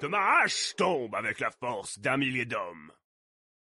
De ma hache tombe avec la force d'un millier d'hommes.